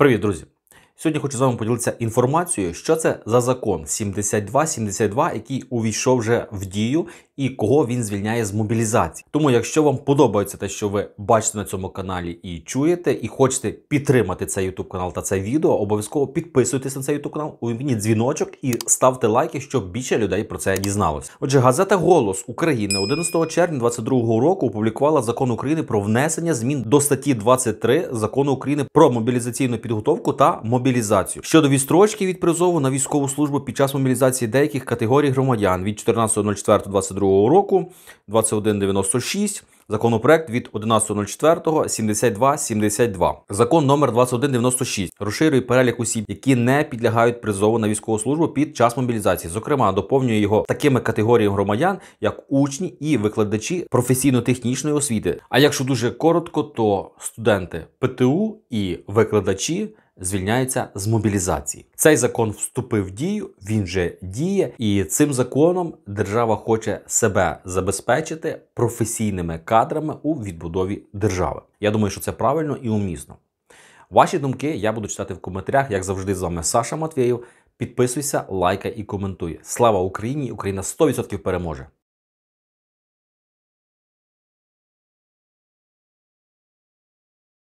Привіт, друзі! Сьогодні хочу з вами поділитися інформацією, що це за закон 7272, який увійшов вже в дію, і кого він звільняє з мобілізації. Тому, якщо вам подобається те, що ви бачите на цьому каналі і чуєте, і хочете підтримати цей YouTube канал та це відео, обов'язково підписуйтесь на цей YouTube канал, увімкніть дзвіночок і ставте лайки, щоб більше людей про це дізналось. Отже, газета Голос України 11 червня 2022 року опублікувала закон України про внесення змін до статті 23 закону України про мобілізаційну підготовку та мобілізацію мобілізацію щодо відстрочки від призову на військову службу під час мобілізації деяких категорій громадян від 14.04.22 року 2196. Законопроект від 11.04.72.72. Закон номер 2196 розширює перелік осіб, які не підлягають призову на військову службу під час мобілізації. Зокрема, доповнює його такими категоріями громадян, як учні і викладачі професійно-технічної освіти. А якщо дуже коротко, то студенти ПТУ і викладачі звільняється з мобілізації. Цей закон вступив в дію, він же діє, і цим законом держава хоче себе забезпечити професійними кадрами у відбудові держави. Я думаю, що це правильно і умісно. Ваші думки я буду читати в коментарях, як завжди, з вами Саша Матвєєв. Підписуйся, лайкай і коментуй. Слава Україні! Україна 100% переможе!